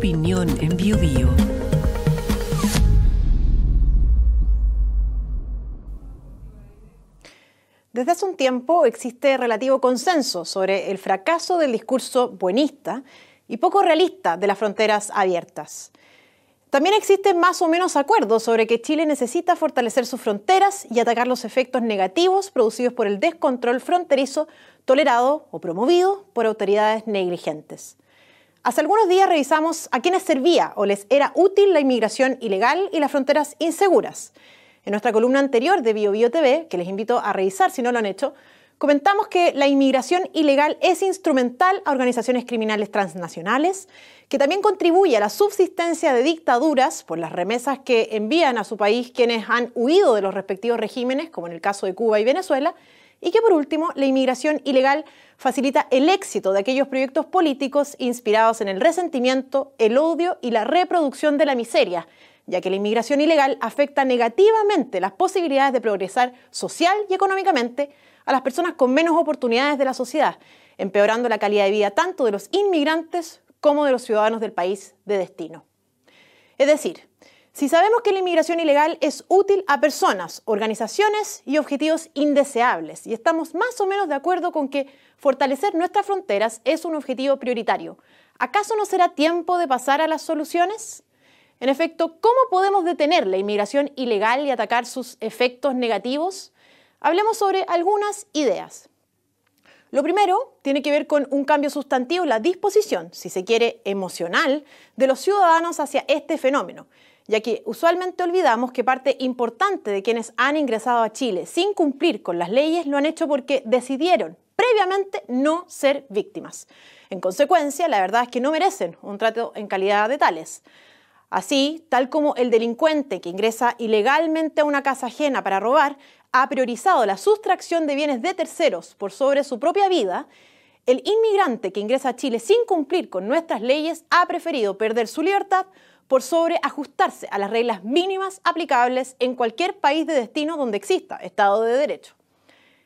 opinión en Desde hace un tiempo existe relativo consenso sobre el fracaso del discurso buenista y poco realista de las fronteras abiertas. También existen más o menos acuerdos sobre que Chile necesita fortalecer sus fronteras y atacar los efectos negativos producidos por el descontrol fronterizo tolerado o promovido por autoridades negligentes. Hace algunos días revisamos a quienes servía o les era útil la inmigración ilegal y las fronteras inseguras. En nuestra columna anterior de BioBioTV, que les invito a revisar si no lo han hecho, comentamos que la inmigración ilegal es instrumental a organizaciones criminales transnacionales, que también contribuye a la subsistencia de dictaduras por las remesas que envían a su país quienes han huido de los respectivos regímenes, como en el caso de Cuba y Venezuela, y que por último la inmigración ilegal facilita el éxito de aquellos proyectos políticos inspirados en el resentimiento, el odio y la reproducción de la miseria, ya que la inmigración ilegal afecta negativamente las posibilidades de progresar social y económicamente a las personas con menos oportunidades de la sociedad, empeorando la calidad de vida tanto de los inmigrantes como de los ciudadanos del país de destino. Es decir, si sabemos que la inmigración ilegal es útil a personas, organizaciones y objetivos indeseables, y estamos más o menos de acuerdo con que fortalecer nuestras fronteras es un objetivo prioritario, ¿acaso no será tiempo de pasar a las soluciones? En efecto, ¿cómo podemos detener la inmigración ilegal y atacar sus efectos negativos? Hablemos sobre algunas ideas. Lo primero tiene que ver con un cambio sustantivo, en la disposición, si se quiere, emocional, de los ciudadanos hacia este fenómeno ya que usualmente olvidamos que parte importante de quienes han ingresado a Chile sin cumplir con las leyes lo han hecho porque decidieron previamente no ser víctimas. En consecuencia, la verdad es que no merecen un trato en calidad de tales. Así, tal como el delincuente que ingresa ilegalmente a una casa ajena para robar, ha priorizado la sustracción de bienes de terceros por sobre su propia vida, el inmigrante que ingresa a Chile sin cumplir con nuestras leyes ha preferido perder su libertad por sobreajustarse a las reglas mínimas aplicables en cualquier país de destino donde exista Estado de Derecho.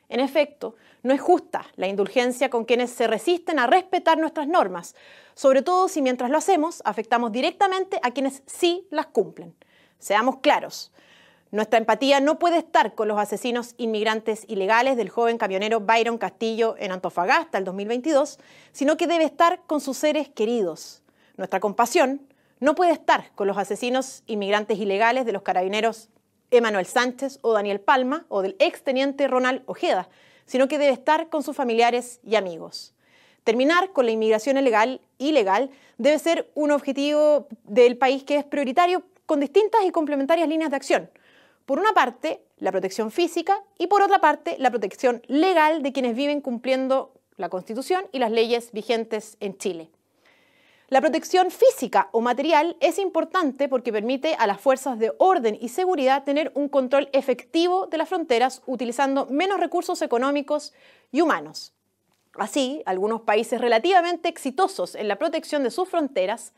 En efecto, no es justa la indulgencia con quienes se resisten a respetar nuestras normas, sobre todo si mientras lo hacemos afectamos directamente a quienes sí las cumplen. Seamos claros, nuestra empatía no puede estar con los asesinos inmigrantes ilegales del joven camionero Byron Castillo en Antofagasta el 2022, sino que debe estar con sus seres queridos. Nuestra compasión no puede estar con los asesinos inmigrantes ilegales de los carabineros Emanuel Sánchez o Daniel Palma o del exteniente Ronald Ojeda, sino que debe estar con sus familiares y amigos. Terminar con la inmigración ilegal, ilegal debe ser un objetivo del país que es prioritario con distintas y complementarias líneas de acción. Por una parte, la protección física y por otra parte, la protección legal de quienes viven cumpliendo la Constitución y las leyes vigentes en Chile. La protección física o material es importante porque permite a las fuerzas de orden y seguridad tener un control efectivo de las fronteras utilizando menos recursos económicos y humanos. Así, algunos países relativamente exitosos en la protección de sus fronteras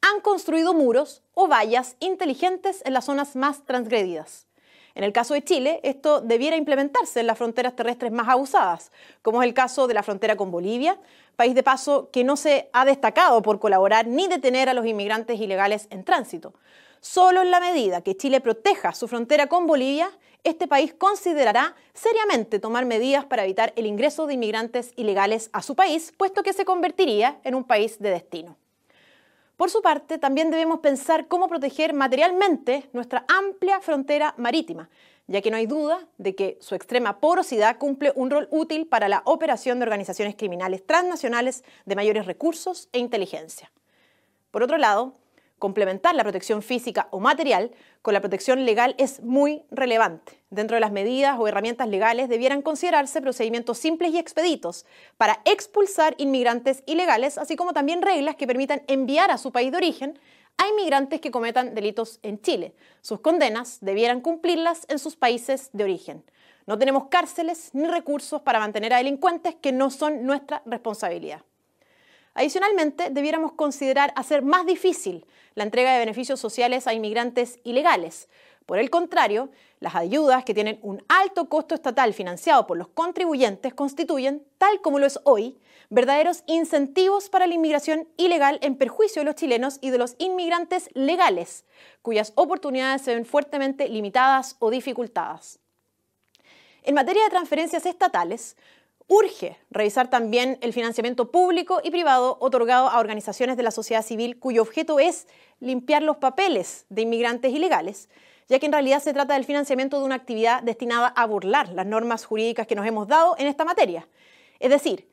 han construido muros o vallas inteligentes en las zonas más transgredidas. En el caso de Chile, esto debiera implementarse en las fronteras terrestres más abusadas, como es el caso de la frontera con Bolivia, país de paso que no se ha destacado por colaborar ni detener a los inmigrantes ilegales en tránsito. Solo en la medida que Chile proteja su frontera con Bolivia, este país considerará seriamente tomar medidas para evitar el ingreso de inmigrantes ilegales a su país, puesto que se convertiría en un país de destino. Por su parte, también debemos pensar cómo proteger materialmente nuestra amplia frontera marítima, ya que no hay duda de que su extrema porosidad cumple un rol útil para la operación de organizaciones criminales transnacionales de mayores recursos e inteligencia. Por otro lado, complementar la protección física o material con la protección legal es muy relevante. Dentro de las medidas o herramientas legales debieran considerarse procedimientos simples y expeditos para expulsar inmigrantes ilegales, así como también reglas que permitan enviar a su país de origen a inmigrantes que cometan delitos en Chile. Sus condenas debieran cumplirlas en sus países de origen. No tenemos cárceles ni recursos para mantener a delincuentes que no son nuestra responsabilidad. Adicionalmente, debiéramos considerar hacer más difícil la entrega de beneficios sociales a inmigrantes ilegales. Por el contrario, las ayudas que tienen un alto costo estatal financiado por los contribuyentes constituyen, tal como lo es hoy, verdaderos incentivos para la inmigración ilegal en perjuicio de los chilenos y de los inmigrantes legales, cuyas oportunidades se ven fuertemente limitadas o dificultadas. En materia de transferencias estatales, Urge revisar también el financiamiento público y privado otorgado a organizaciones de la sociedad civil cuyo objeto es limpiar los papeles de inmigrantes ilegales, ya que en realidad se trata del financiamiento de una actividad destinada a burlar las normas jurídicas que nos hemos dado en esta materia. Es decir,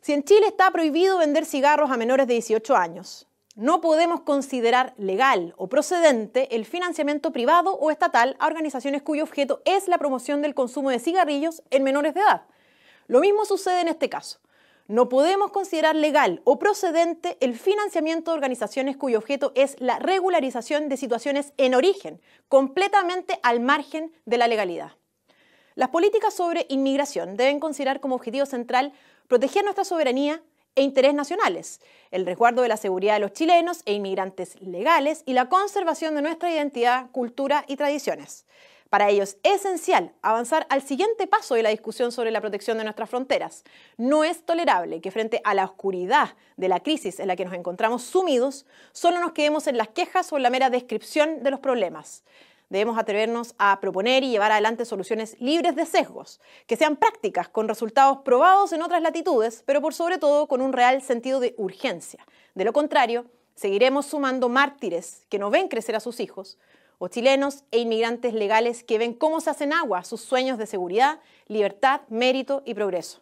si en Chile está prohibido vender cigarros a menores de 18 años, no podemos considerar legal o procedente el financiamiento privado o estatal a organizaciones cuyo objeto es la promoción del consumo de cigarrillos en menores de edad lo mismo sucede en este caso. No podemos considerar legal o procedente el financiamiento de organizaciones cuyo objeto es la regularización de situaciones en origen, completamente al margen de la legalidad. Las políticas sobre inmigración deben considerar como objetivo central proteger nuestra soberanía e interés nacionales, el resguardo de la seguridad de los chilenos e inmigrantes legales y la conservación de nuestra identidad, cultura y tradiciones. Para ello es esencial avanzar al siguiente paso de la discusión sobre la protección de nuestras fronteras. No es tolerable que frente a la oscuridad de la crisis en la que nos encontramos sumidos, solo nos quedemos en las quejas o en la mera descripción de los problemas. Debemos atrevernos a proponer y llevar adelante soluciones libres de sesgos, que sean prácticas, con resultados probados en otras latitudes, pero por sobre todo con un real sentido de urgencia. De lo contrario, seguiremos sumando mártires que no ven crecer a sus hijos, o chilenos e inmigrantes legales que ven cómo se hacen agua sus sueños de seguridad, libertad, mérito y progreso.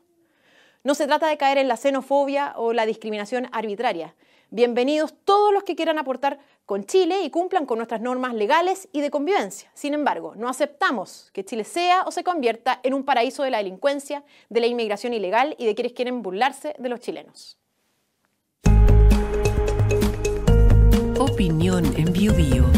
No se trata de caer en la xenofobia o la discriminación arbitraria. Bienvenidos todos los que quieran aportar con Chile y cumplan con nuestras normas legales y de convivencia. Sin embargo, no aceptamos que Chile sea o se convierta en un paraíso de la delincuencia, de la inmigración ilegal y de quienes quieren burlarse de los chilenos. Opinión en